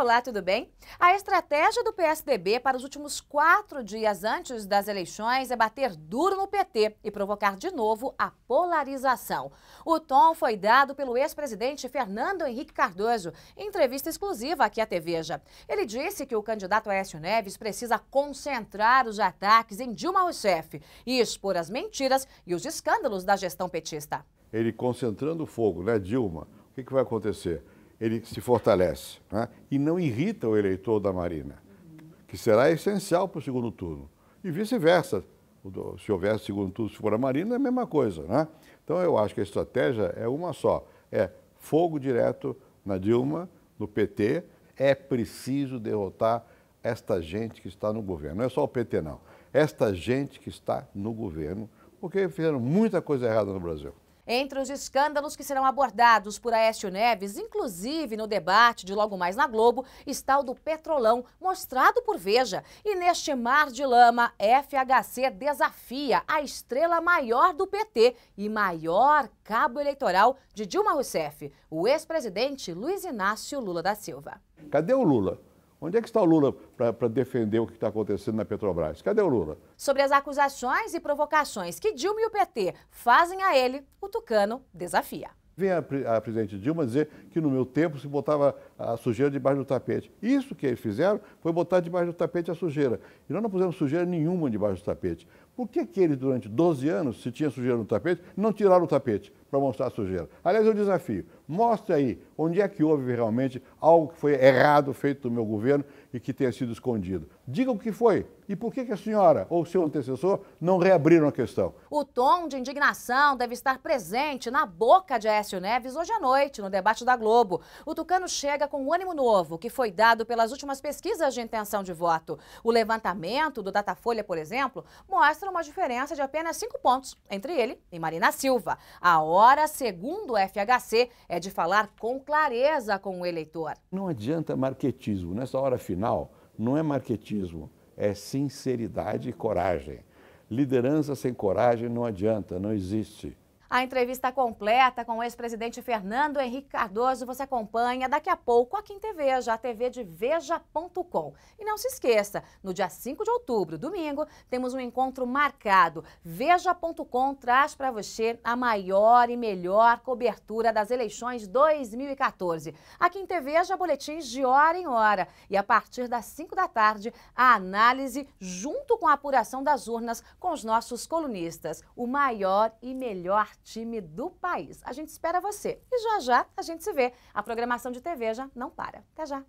Olá, tudo bem? A estratégia do PSDB para os últimos quatro dias antes das eleições é bater duro no PT e provocar de novo a polarização. O tom foi dado pelo ex-presidente Fernando Henrique Cardoso em entrevista exclusiva aqui à TVja. Ele disse que o candidato Aécio Neves precisa concentrar os ataques em Dilma Rousseff e expor as mentiras e os escândalos da gestão petista. Ele concentrando o fogo, né, Dilma? O que, que vai acontecer? ele se fortalece né? e não irrita o eleitor da Marina, que será essencial para o segundo turno. E vice-versa, se houver segundo turno, se for a Marina, é a mesma coisa. Né? Então eu acho que a estratégia é uma só, é fogo direto na Dilma, no PT, é preciso derrotar esta gente que está no governo. Não é só o PT, não. Esta gente que está no governo, porque fizeram muita coisa errada no Brasil. Entre os escândalos que serão abordados por Aécio Neves, inclusive no debate de logo mais na Globo, está o do Petrolão, mostrado por Veja. E neste mar de lama, FHC desafia a estrela maior do PT e maior cabo eleitoral de Dilma Rousseff, o ex-presidente Luiz Inácio Lula da Silva. Cadê o Lula? Onde é que está o Lula para defender o que está acontecendo na Petrobras? Cadê o Lula? Sobre as acusações e provocações que Dilma e o PT fazem a ele, o Tucano desafia. Vem a, a presidente Dilma dizer que no meu tempo se botava a sujeira debaixo do tapete. Isso que eles fizeram foi botar debaixo do tapete a sujeira. E nós não pusemos sujeira nenhuma debaixo do tapete. Por que, que eles, durante 12 anos, se tinha sujeira no tapete, não tiraram o tapete para mostrar a sujeira? Aliás, eu desafio: mostre aí onde é que houve realmente algo que foi errado feito do meu governo e que tenha sido escondido. Diga o que foi e por que, que a senhora ou seu antecessor não reabriram a questão. O tom de indignação deve estar presente na boca de Aécio Neves hoje à noite, no debate da Globo. O Tucano chega com um ânimo novo que foi dado pelas últimas pesquisas de intenção de voto. O levantamento do Datafolha, por exemplo, mostra mostra uma diferença de apenas cinco pontos entre ele e Marina Silva. A hora, segundo o FHC, é de falar com clareza com o eleitor. Não adianta marquetismo. Nessa hora final, não é marquetismo, é sinceridade e coragem. Liderança sem coragem não adianta, não existe. A entrevista completa com o ex-presidente Fernando Henrique Cardoso você acompanha daqui a pouco aqui em TV, já TV de veja.com. E não se esqueça, no dia 5 de outubro, domingo, temos um encontro marcado. Veja.com traz para você a maior e melhor cobertura das eleições 2014. Aqui em TV já boletins de hora em hora e a partir das 5 da tarde a análise junto com a apuração das urnas com os nossos colunistas. O maior e melhor time do país. A gente espera você e já já a gente se vê. A programação de TV já não para. Até já!